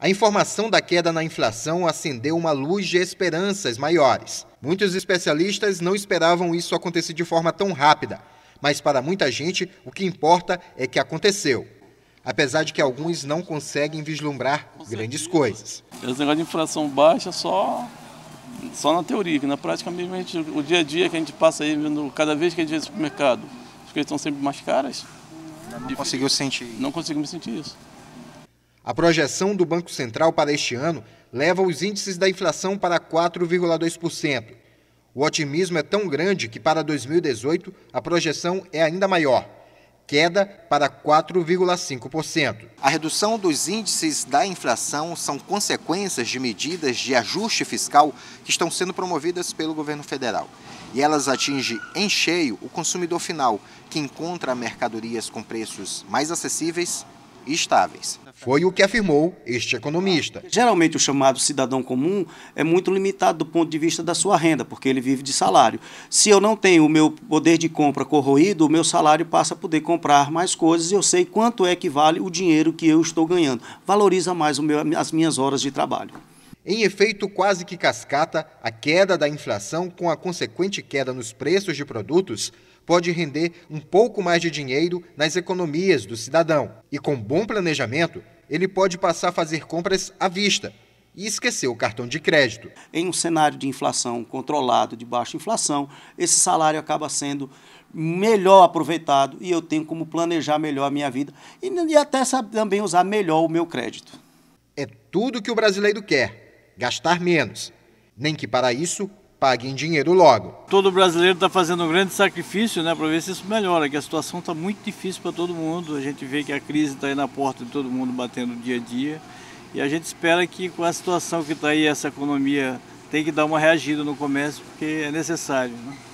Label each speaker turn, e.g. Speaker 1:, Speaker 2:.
Speaker 1: A informação da queda na inflação acendeu uma luz de esperanças maiores. Muitos especialistas não esperavam isso acontecer de forma tão rápida, mas para muita gente o que importa é que aconteceu. Apesar de que alguns não conseguem vislumbrar grandes coisas.
Speaker 2: Esse negócio de inflação baixa só só na teoria, que na é prática mesmo gente, o dia a dia que a gente passa aí, cada vez que a gente vê o supermercado, as coisas estão sempre mais
Speaker 1: caras. Não, não conseguiu sentir. Não me sentir isso. A projeção do Banco Central para este ano leva os índices da inflação para 4,2%. O otimismo é tão grande que para 2018 a projeção é ainda maior, queda para 4,5%. A redução dos índices da inflação são consequências de medidas de ajuste fiscal que estão sendo promovidas pelo governo federal. E elas atingem em cheio o consumidor final, que encontra
Speaker 3: mercadorias com preços mais acessíveis e estáveis. Foi o que afirmou este economista. Geralmente, o chamado cidadão comum é muito limitado do ponto de vista da sua renda, porque ele vive de salário. Se eu não tenho o meu poder de compra corroído, o meu salário passa a poder comprar mais coisas e eu sei quanto é que vale o dinheiro que eu estou ganhando. Valoriza mais meu, as minhas horas de trabalho. Em efeito quase que cascata, a queda da
Speaker 1: inflação com a consequente queda nos preços de produtos pode render um pouco mais de dinheiro nas economias do cidadão. E com bom planejamento, ele pode passar a fazer
Speaker 3: compras à vista e esquecer o cartão de crédito. Em um cenário de inflação controlado, de baixa inflação, esse salário acaba sendo melhor aproveitado e eu tenho como planejar melhor a minha vida e, até também usar melhor o meu crédito. É tudo que o brasileiro quer: gastar menos. Nem que para isso Pague
Speaker 1: em dinheiro logo.
Speaker 4: Todo brasileiro está fazendo um grande sacrifício né, para ver se isso melhora, que a situação está muito difícil para todo mundo. A gente vê que a crise está aí na porta de todo mundo, batendo dia a dia. E a gente espera que com a situação que está aí, essa economia tem que dar uma reagida no comércio, porque é necessário. Né?